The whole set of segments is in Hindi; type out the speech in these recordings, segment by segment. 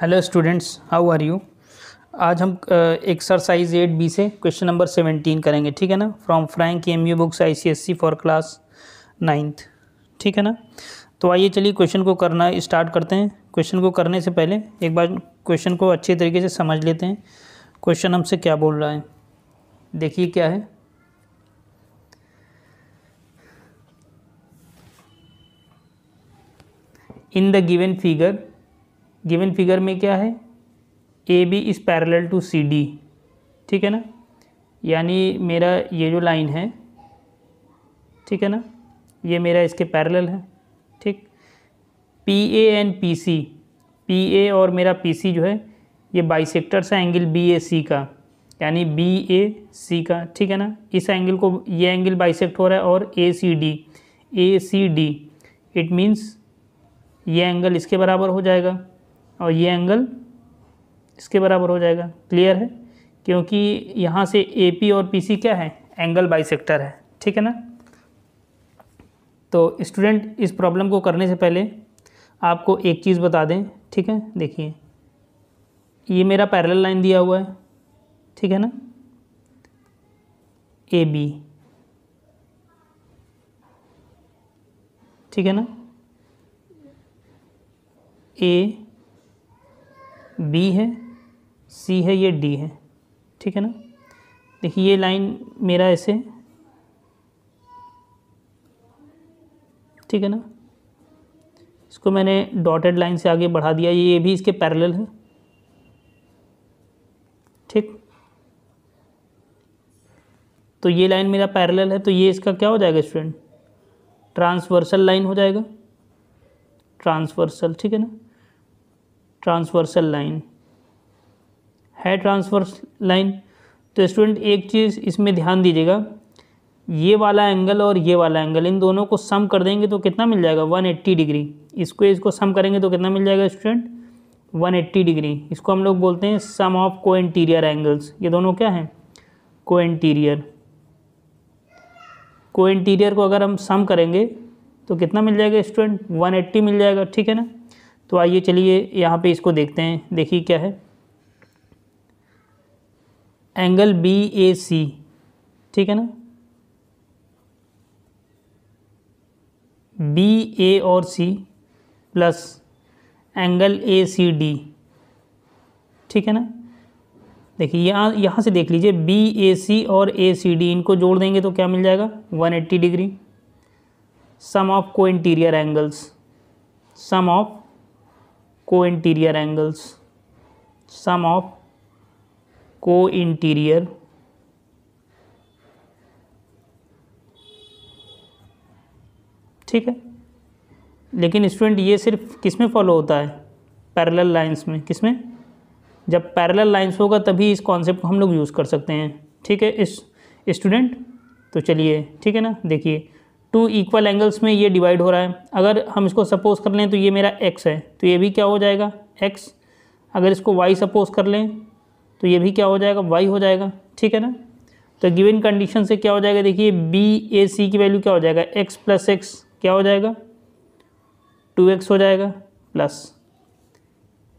hello students how are you आज हम एक्सरसाइज एट बी से क्वेश्चन नंबर सेवेंटीन करेंगे ठीक है ना from Frank M U books I C S C for class ninth ठीक है ना तो आइए चलिए क्वेश्चन को करना स्टार्ट करते हैं क्वेश्चन को करने से पहले एक बार क्वेश्चन को अच्छे तरीके से समझ लेते हैं क्वेश्चन हमसे क्या बोल रहा है देखिए क्या है in the given figure given figure में क्या है A B is parallel to C D ठीक है ना यानी मेरा ये जो लाइन है ठीक है ना ये मेरा इसके पैरेलल है ठीक P A and P C P A और मेरा पी सी जो है ये बाइसेक्टर्स है एंगल बी ए सी का यानी बी ए सी का ठीक है ना इस एंगल को ये एंगल बाइसेक्ट हो रहा है और A C D A C D it means ये एंगल इसके बराबर हो जाएगा और ये एंगल इसके बराबर हो जाएगा क्लियर है क्योंकि यहाँ से ए पी और पी सी क्या है एंगल सेक्टर है ठीक है ना तो स्टूडेंट इस प्रॉब्लम को करने से पहले आपको एक चीज़ बता दें ठीक है देखिए ये मेरा पैरेलल लाइन दिया हुआ है ठीक है ना ए बी ठीक है ना ए बी है सी है ये डी है ठीक है ना देखिए ये लाइन मेरा ऐसे ठीक है ना इसको मैंने डॉटेड लाइन से आगे बढ़ा दिया ये भी इसके पैरेलल है ठीक तो ये लाइन मेरा पैरेलल है तो ये इसका क्या हो जाएगा स्टूडेंट ट्रांसवर्सल लाइन हो जाएगा ट्रांसवर्सल ठीक है ना ट्रांसवर्सल लाइन है ट्रांसवर्स लाइन तो स्टूडेंट एक चीज़ इसमें ध्यान दीजिएगा ये वाला एंगल और ये वाला एंगल इन दोनों को सम कर देंगे तो कितना मिल जाएगा 180 डिग्री इसको इसको सम करेंगे तो कितना मिल जाएगा स्टूडेंट 180 डिग्री इसको हम लोग बोलते हैं सम ऑफ को इंटीरियर एंगल्स ये दोनों क्या हैं को इंटीरियर को इंटीरियर को अगर हम सम करेंगे तो कितना मिल जाएगा स्टूडेंट 180 मिल जाएगा ठीक है ना तो आइए चलिए यहाँ पे इसको देखते हैं देखिए क्या है एंगल बी ए सी ठीक है ना बी ए और C plus angle A C D ठीक है ना देखिए यहाँ यहाँ से देख लीजिए बी ए सी और ए सी डी इनको जोड़ देंगे तो क्या मिल जाएगा 180 डिग्री सम ऑफ को इंटीरियर एंगल्स सम ऑफ को इंटीरियर एंगल्स सम ऑफ को इंटीरियर ठीक है लेकिन स्टूडेंट ये सिर्फ किस में फॉलो होता है पैरेलल लाइंस में किस में जब पैरेलल लाइंस होगा तभी इस कॉन्सेप्ट को हम लोग यूज़ कर सकते हैं ठीक है इस स्टूडेंट तो चलिए ठीक है ना देखिए टू इक्वल एंगल्स में ये डिवाइड हो रहा है अगर हम इसको सपोज कर लें तो ये मेरा एक्स है तो ये भी क्या हो जाएगा एक्स अगर इसको वाई सपोज कर लें तो ये भी क्या हो जाएगा वाई हो जाएगा ठीक है ना तो गिवन कंडीशन से क्या हो जाएगा देखिए बी ए सी की वैल्यू क्या हो जाएगा एक्स प्लस एक्स क्या हो जाएगा टू एक्स हो जाएगा प्लस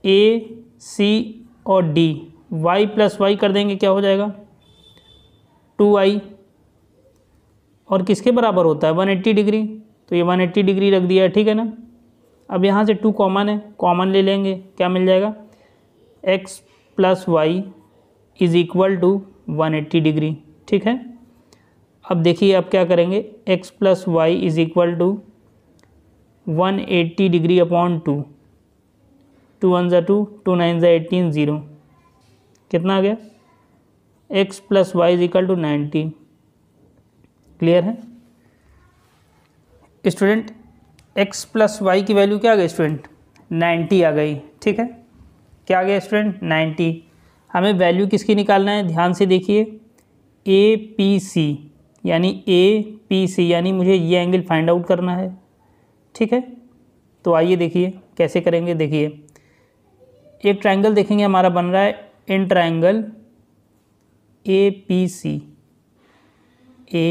ए सी और डी वाई प्लस वाई कर देंगे क्या हो जाएगा टू आई और किसके बराबर होता है 180 डिग्री तो ये 180 डिग्री रख दिया है ठीक है ना अब यहाँ से टू कॉमन है कॉमन ले लेंगे क्या मिल जाएगा X plus Y is equal to one eighty degree ठीक है अब देखिए अब क्या करेंगे X plus Y is equal to one eighty degree upon two two one ज़ा टू टू नाइन ज़ा एटीन ज़ीरो कितना आ गया X plus Y is equal to nineteen clear है स्टूडेंट एक्स प्लस वाई की वैल्यू क्या आ गई स्टूडेंट नाइन्टी आ गई ठीक है क्या आ गया स्टूडेंट नाइन्टी हमें वैल्यू किसकी निकालना है ध्यान से देखिए ए पी सी यानी ए पी सी यानी मुझे ये एंगल फाइंड आउट करना है ठीक है तो आइए देखिए कैसे करेंगे देखिए एक ट्रायंगल देखेंगे हमारा बन रहा है in triangle A P C A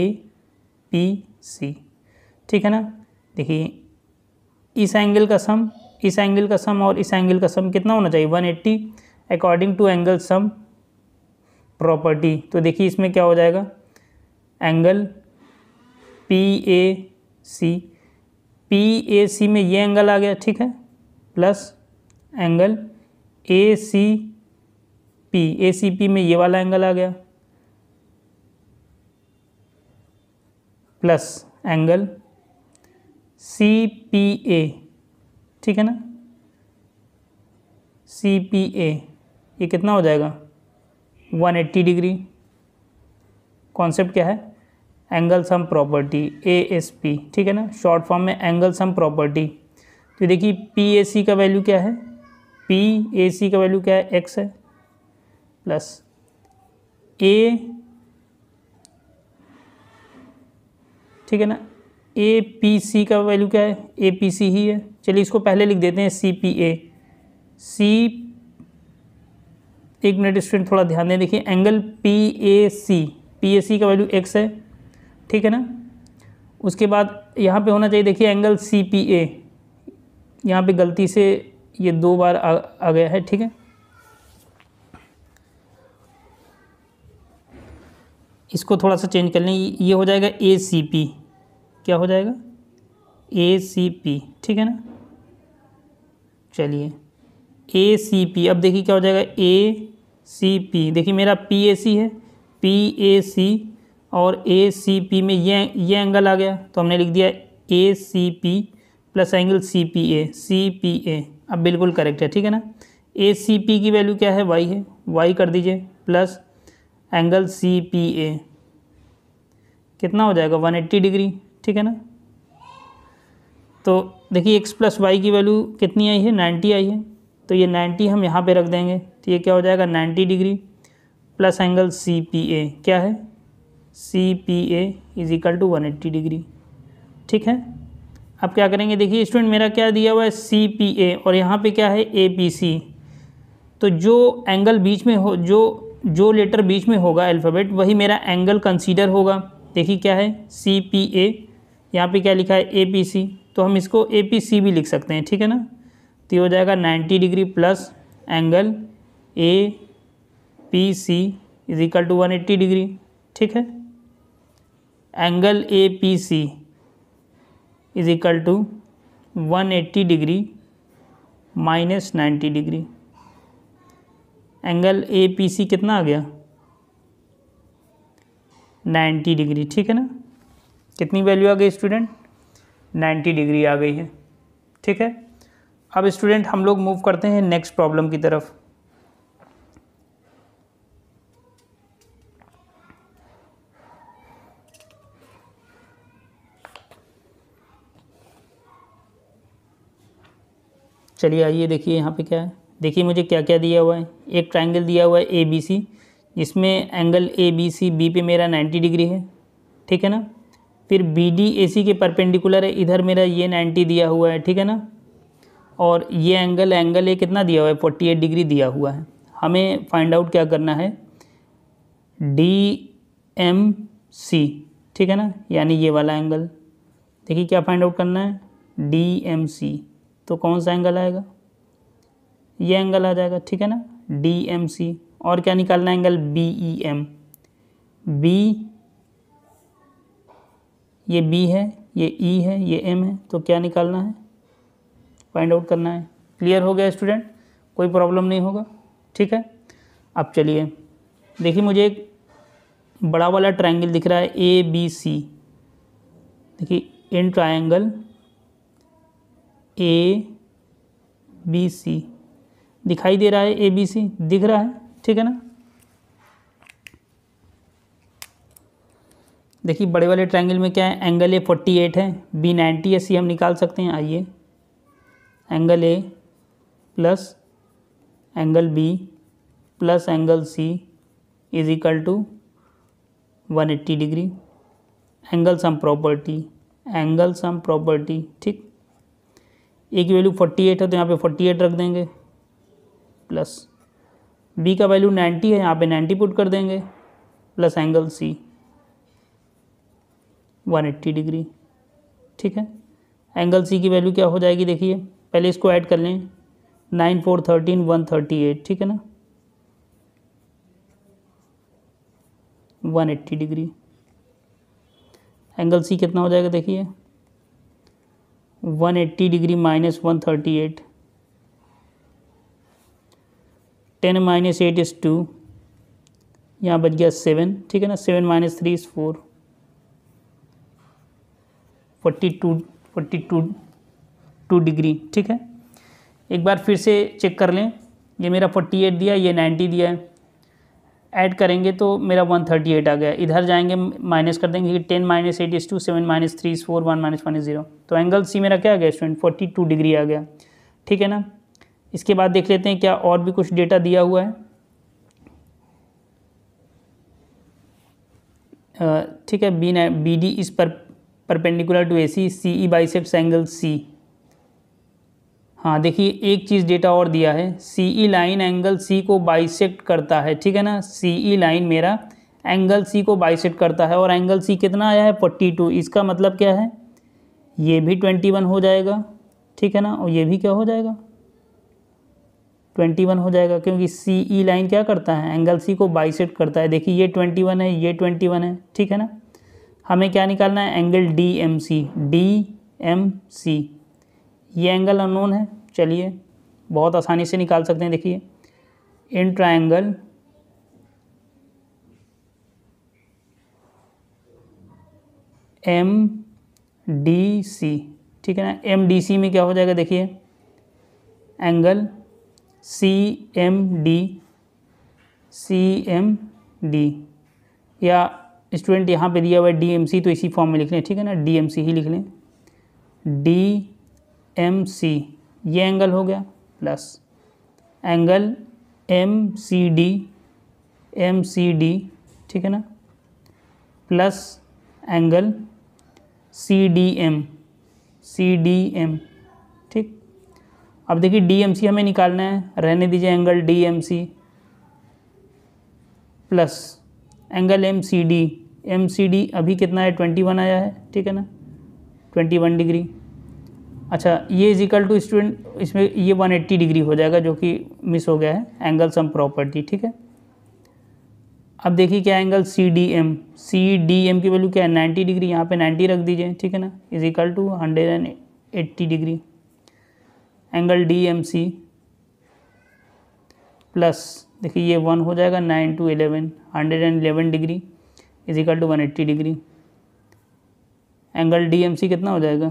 P e, C ठीक है ना देखिए इस एंगल का सम इस एंगल का सम और इस एंगल का सम कितना होना चाहिए 180 according to angle sum property तो देखिए इसमें क्या हो जाएगा angle P A C P A C में ये एंगल आ गया ठीक है plus angle A C P A C P में ये वाला एंगल आ गया plus angle C P A ठीक है ना सी पी ए ये कितना हो जाएगा 180 डिग्री कॉन्सेप्ट क्या है angle sum property A S P ठीक है ना शॉर्ट फॉर्म में एंगल सम प्रॉपर्टी तो देखिए पी ए सी का वैल्यू क्या है पी ए सी का वैल्यू क्या है एक्स है प्लस ए ठीक है ना ए पी सी का वैल्यू क्या है ए पी सी ही है चलिए इसको पहले लिख देते हैं सी पी ए सी एक मिनट स्टूडेंट थोड़ा ध्यान दें देखिए angle P A C P A C का वैल्यू एक्स है ठीक है ना उसके बाद यहाँ पे होना चाहिए देखिए एंगल सी पी ए यहाँ पर गलती से ये दो बार आ, आ गया है ठीक है इसको थोड़ा सा चेंज कर लें ये हो जाएगा ए सी पी क्या हो जाएगा ए सी पी ठीक है ना चलिए ए सी पी अब देखिए क्या हो जाएगा ए सी पी देखिए मेरा पी ए सी है पी ए सी और ए सी पी में ये ये एंगल आ गया तो हमने लिख दिया A C P plus angle C P A C P A अब बिल्कुल करेक्ट है ठीक है ना ए सी पी की वैल्यू क्या है वाई है वाई कर दीजिए plus angle C P A कितना हो जाएगा 180 डिग्री ठीक है ना तो देखिए एक्स प्लस वाई की वैल्यू कितनी आई है 90 आई है तो ये 90 हम यहाँ पे रख देंगे तो ये क्या हो जाएगा 90 degree plus angle C P A क्या है C P A is equal to one eighty degree ठीक है अब क्या करेंगे देखिए स्टूडेंट मेरा क्या दिया हुआ है सी पी ए और यहाँ पे क्या है ए पी सी तो जो एंगल बीच में हो जो जो लेटर बीच में होगा अल्फ़ाबेट वही मेरा एंगल कंसीडर होगा देखिए क्या है सी पी ए यहाँ पर क्या लिखा है ए पी सी तो हम इसको ए पी सी भी लिख सकते हैं ठीक है ना तो ये हो जाएगा ninety degree plus angle A P C is equal to one eighty degree ठीक है angle A P C is equal to one eighty degree minus ninety degree angle A P C कितना आ गया 90 डिग्री ठीक है ना कितनी वैल्यू आ गई स्टूडेंट 90 डिग्री आ गई है ठीक है अब स्टूडेंट हम लोग मूव करते हैं नेक्स्ट प्रॉब्लम की तरफ चलिए आइए देखिए यहाँ पे क्या है देखिए मुझे क्या क्या दिया हुआ है एक ट्राइंगल दिया हुआ है ए बी सी जिसमें angle A B C B पे मेरा 90 डिग्री है ठीक है ना फिर बी डी ए सी के परपेंडिकुलर है इधर मेरा ये 90 दिया हुआ है ठीक है ना और ये एंगल एंगल ए कितना दिया हुआ है एट डिग्री दिया हुआ है हमें फाइंड आउट क्या करना है डी एम सी ठीक है ना यानी ये वाला एंगल देखिए क्या फाइंड आउट करना है डी एम सी तो कौन सा एंगल आएगा ये एंगल आ जाएगा ठीक है ना डी एम सी और क्या निकालना है angle B E M B ये बी है ये ई e है ये एम है तो क्या निकालना है फाइंड आउट करना है क्लियर हो गया स्टूडेंट कोई प्रॉब्लम नहीं होगा ठीक है अब चलिए देखिए मुझे एक बड़ा वाला ट्रायंगल दिख रहा है ए बी सी देखिए इन ट्रायंगल ए बी सी दिखाई दे रहा है ए बी सी दिख रहा है ठीक है ना देखिए बड़े वाले ट्रायंगल में क्या है एंगल ए फोर्टी एट है बी नाइन्टी है सी हम निकाल सकते हैं आइए angle A plus angle B plus angle C is equal to one eighty degree angle sum property angle sum property ठीक एक की वैल्यू फोर्टी एट है तो यहाँ पे फोर्टी एट रख देंगे प्लस बी का वैल्यू 90 है यहाँ पे 90 पुट कर देंगे प्लस एंगल सी 180 डिग्री ठीक है एंगल सी की वैल्यू क्या हो जाएगी देखिए पहले इसको ऐड कर लें nine four thirteen one thirty eight ठीक है ना one eighty degree angle C कितना हो जाएगा देखिए one eighty degree minus one thirty eight ten minus eight is two यहाँ बच गया सेवन ठीक है ना seven minus three is four forty two forty two two degree ठीक है एक बार फिर से चेक कर लें ये मेरा फोर्टी एट दिया ये नाइन्टी दिया है ऐड करेंगे तो मेरा वन थर्टी एट आ गया इधर जाएंगे माइनस कर देंगे ten minus eight is two seven minus three is four one minus one is zero तो एंगल सी मेरा क्या आ गया स्टूडेंट फोर्टी टू डिग्री आ गया ठीक है ना इसके बाद देख लेते हैं क्या और भी कुछ डेटा दिया हुआ है ठीक है B nine B D is पर perpendicular to A C C E सेप्स एंगल सी हाँ देखिए एक चीज़ डेटा और दिया है सी ई लाइन एंगल सी को बाइसेक्ट करता है ठीक है ना सी ई लाइन मेरा एंगल सी को बाइसेक्ट करता है और एंगल सी कितना आया है फोर्टी टू इसका मतलब क्या है ये भी ट्वेंटी वन हो जाएगा ठीक है ना और ये भी क्या हो जाएगा ट्वेंटी वन हो जाएगा क्योंकि सी ई e लाइन क्या करता है एंगल सी को बाइसेट करता है देखिए ये ट्वेंटी वन है ये ट्वेंटी वन है ठीक है ना हमें क्या निकालना है angle D M C D M C ये एंगल अनोन है चलिए बहुत आसानी से निकाल सकते हैं देखिए in triangle M D C ठीक है ना एम डी सी में क्या हो जाएगा देखिए angle C M D C M D या स्टूडेंट यहाँ पे दिया हुआ है डी एम सी तो इसी फॉर्म में लिख लें ठीक है ना डी एम सी ही लिख लें डी एम सी ये एंगल हो गया plus angle M C D M C D ठीक है ना plus angle C D M C D M ठीक अब देखिए डी हमें निकालना है रहने दीजिए angle D plus angle M C D M C D अभी कितना है ट्वेंटी वन आया है ठीक है ना ट्वेंटी वन डिग्री अच्छा ये इज इक्वल टू स्टूडेंट इसमें ये वन एट्टी डिग्री हो जाएगा जो कि मिस हो गया है एंगल सम प्रॉपर्टी ठीक है अब देखिए क्या angle C D M C D M की वैल्यू क्या है नाइन्टी डिग्री यहाँ पे नाइन्टी रख दीजिए ठीक है ना is equal to hundred and eighty degree angle D M C plus देखिए ये वन हो जाएगा nine two eleven hundred and eleven degree equal to one eighty degree angle D M C कितना हो जाएगा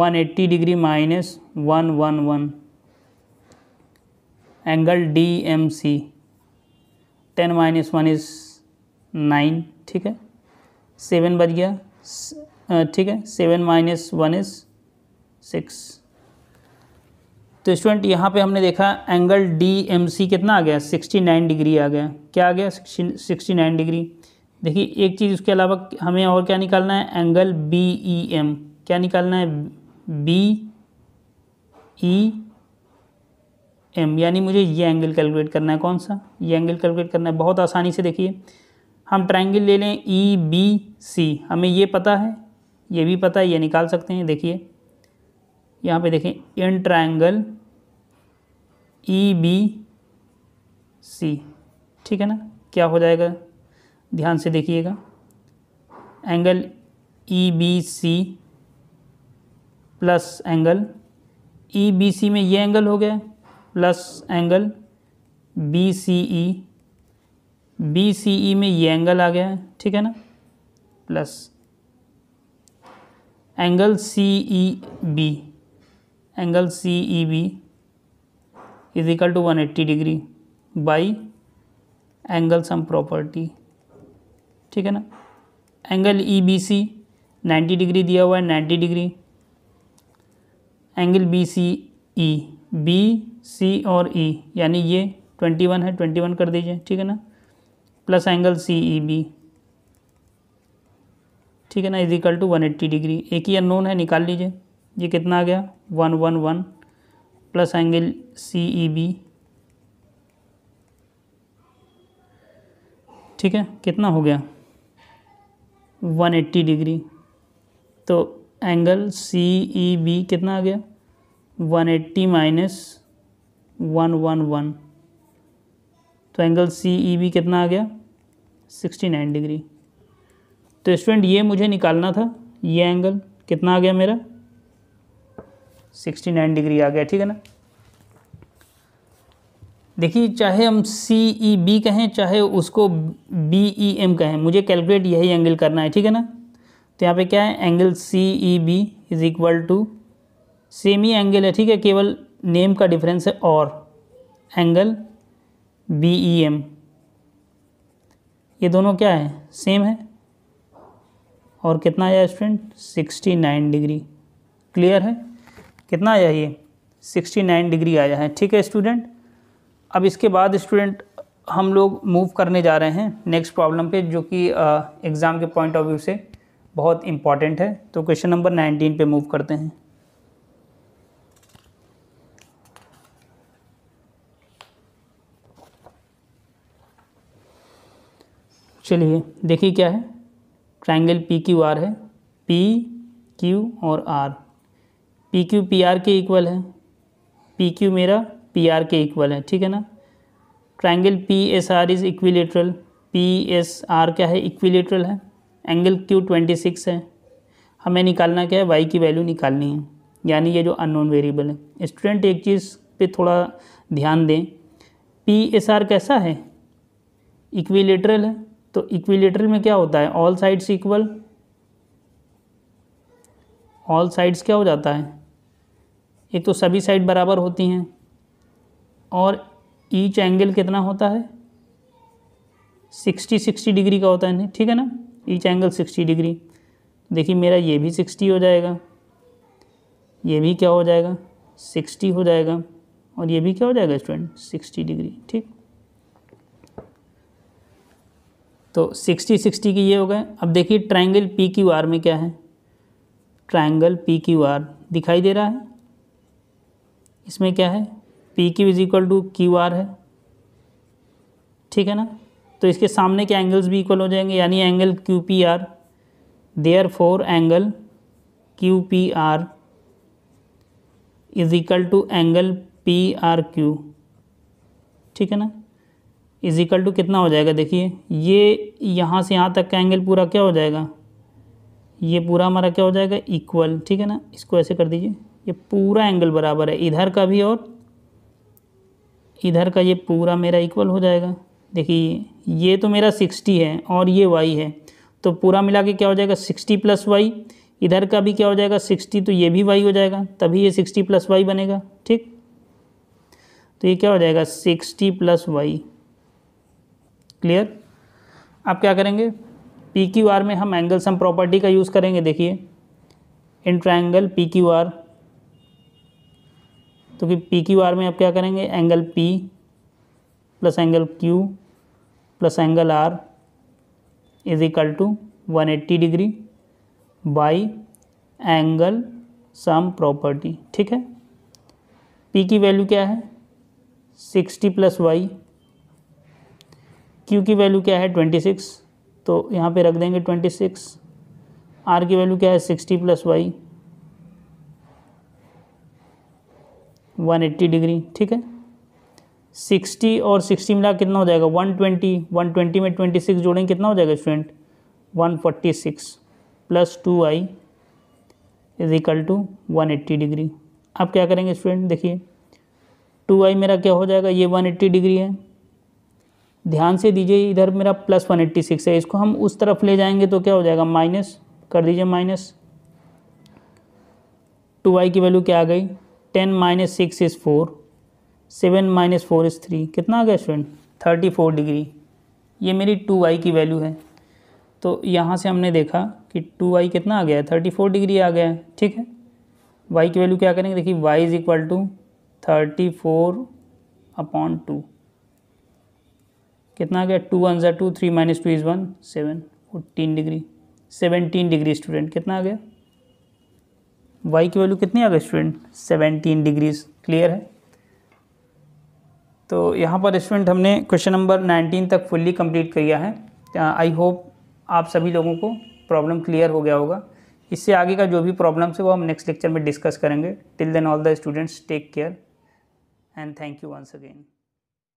one eighty degree minus one one one angle D M C ten minus one is nine ठीक है सेवन बज गया ठीक है seven minus one is six तो स्टूडेंट यहाँ पे हमने देखा एंगल डी एम सी कितना आ गया सिक्सटी नाइन डिग्री आ गया क्या आ गया सिक्सटी नाइन डिग्री देखिए एक चीज़ उसके अलावा हमें और क्या निकालना है एंगल बी ई एम क्या निकालना है बी ई एम यानी मुझे ये एंगल कैलकुलेट करना है कौन सा ये एंगल कैलकुलेट करना है बहुत आसानी से देखिए हम ट्रायंगल ले लें ई बी सी हमें ये पता है ये भी पता है ये निकाल सकते हैं देखिए यहाँ पे देखें इन ट्राइंगल ई बी सी ठीक है ना क्या हो जाएगा ध्यान से देखिएगा angle E B C plus angle E B C में ये एंगल हो गया plus angle B C E B C E में ये एंगल आ गया है ठीक है ना plus angle C E B angle C E B is equal to one eighty degree by angle sum property ठीक है ना angle E B C ninety degree दिया हुआ है ninety degree angle B C E B C और ई e, यानी ये ट्वेंटी वन है ट्वेंटी वन कर दीजिए ठीक है ना plus angle C E B ठीक है ना is equal to one eighty degree एक ही अननोन है निकाल लीजिए ये कितना आ गया one one one plus angle C E B ठीक है कितना हो गया वन एट्टी डिग्री तो एंगल सी ई बी कितना आ गया one eighty minus one one one तो एंगल सी ई बी कितना आ गया सिक्सटी नाइन डिग्री तो स्टूडेंट ये मुझे निकालना था ये एंगल कितना आ गया मेरा सिक्सटी नाइन डिग्री आ गया ठीक है ना देखिए चाहे हम सी ई बी कहें चाहे उसको बी ई एम कहें मुझे कैलकुलेट यही एंगल करना है ठीक है ना तो यहाँ पे क्या है angle C E B is equal to same ही एंगल है ठीक है केवल नेम का डिफरेंस है और एंगल बी ई एम ये दोनों क्या है सेम है और कितना आया student sixty nine degree clear है कितना आया ये 69 डिग्री आया है ठीक है स्टूडेंट अब इसके बाद स्टूडेंट हम लोग मूव करने जा रहे हैं नेक्स्ट प्रॉब्लम पे जो कि एग्ज़ाम के पॉइंट ऑफ व्यू से बहुत इम्पॉर्टेंट है तो क्वेश्चन नंबर 19 पे मूव करते हैं चलिए देखिए क्या है ट्राइंगल पी क्यू आर है पी क्यू और R P Q P R के इक्वल है पी क्यू मेरा पी आर के इक्वल है ठीक है ना triangle P S R is equilateral P S R क्या है इक्विलेटरल है एंगल क्यू ट्वेंटी सिक्स है हमें निकालना क्या है वाई की वैल्यू निकालनी है यानी ये जो अननोन वेरिएबल है स्टूडेंट एक चीज़ पे थोड़ा ध्यान दें पी एस आर कैसा है इक्विलेटरल है तो इक्विलेटरल में क्या होता है all sides equal all sides क्या हो जाता है एक तो सभी साइड बराबर होती हैं और ईच एंगल कितना होता है सिक्सटी सिक्सटी डिग्री का होता है ठीक है ना ईच एंगल सिक्सटी डिग्री देखिए मेरा ये भी सिक्सटी हो जाएगा ये भी क्या हो जाएगा सिक्सटी हो जाएगा और ये भी क्या हो जाएगा स्टूडेंट सिक्सटी डिग्री ठीक तो सिक्सटी सिक्सटी के ये हो गए अब देखिए ट्रायंगल पी क्यू आर में क्या है ट्रायंगल पी क्यू आर दिखाई दे रहा है इसमें क्या है P Q is equal to Q R है ठीक है ना तो इसके सामने के एंगल्स भी इक्वल हो जाएंगे यानी angle Q P R therefore angle Q P R is equal to angle P R Q ठीक है ना इज इक्वल टू कितना हो जाएगा देखिए ये यहाँ से यहाँ तक का एंगल पूरा क्या हो जाएगा ये पूरा हमारा क्या हो जाएगा इक्वल ठीक है ना इसको ऐसे कर दीजिए ये पूरा एंगल बराबर है इधर का भी और इधर का ये पूरा मेरा इक्वल हो जाएगा देखिए ये तो मेरा सिक्सटी है और ये वाई है तो पूरा मिला के क्या हो जाएगा सिक्सटी प्लस वाई इधर का भी क्या हो जाएगा सिक्सटी तो ये भी वाई हो जाएगा तभी ये सिक्सटी प्लस वाई बनेगा ठीक तो ये क्या हो जाएगा सिक्सटी प्लस वाई क्लियर आप क्या करेंगे पी क्यू आर में हम एंगल सम प्रॉपर्टी का यूज़ करेंगे देखिए in triangle P Q R तो फिर पी क्यू आर में आप क्या करेंगे angle P plus angle Q plus angle R is equal to one eighty degree by angle sum property ठीक है पी की वैल्यू क्या है सिक्सटी प्लस वाई क्यू की वैल्यू क्या है ट्वेंटी सिक्स तो यहाँ पे रख देंगे ट्वेंटी सिक्स आर की वैल्यू क्या है सिक्सटी प्लस वाई 180 डिग्री ठीक है 60 और 60 मिला कितना हो जाएगा 120 120 में 26 जोड़ेंगे कितना हो जाएगा student 146 plus two I is equal to one degree आप क्या करेंगे स्टूडेंट देखिए टू आई मेरा क्या हो जाएगा ये 180 डिग्री है ध्यान से दीजिए इधर मेरा प्लस 186 है इसको हम उस तरफ ले जाएंगे तो क्या हो जाएगा माइनस कर दीजिए माइनस टू आई की वैल्यू क्या आ गई ten minus six is four seven minus four is three कितना आ गया स्टूडेंट थर्टी फोर डिग्री ये मेरी टू वाई की वैल्यू है तो यहाँ से हमने देखा कि टू वाई कितना आ गया है थर्टी फोर डिग्री आ गया है ठीक है वाई की वैल्यू क्या करेंगे देखिए Y is equal to thirty four upon two कितना आ गया टू वन ज़ा two three minus two is one seven fourteen degree seventeen degree student कितना आ गया वाई की वैल्यू कितनी आ गई स्टूडेंट सेवेंटीन डिग्रीज क्लियर है तो यहाँ पर स्टूडेंट हमने क्वेश्चन नंबर नाइनटीन तक फुल्ली कम्प्लीट किया है आई uh, होप आप सभी लोगों को प्रॉब्लम क्लियर हो गया होगा इससे आगे का जो भी प्रॉब्लम्स है वो हम नेक्स्ट लेक्चर में डिस्कस करेंगे till then all the students take care and thank you once again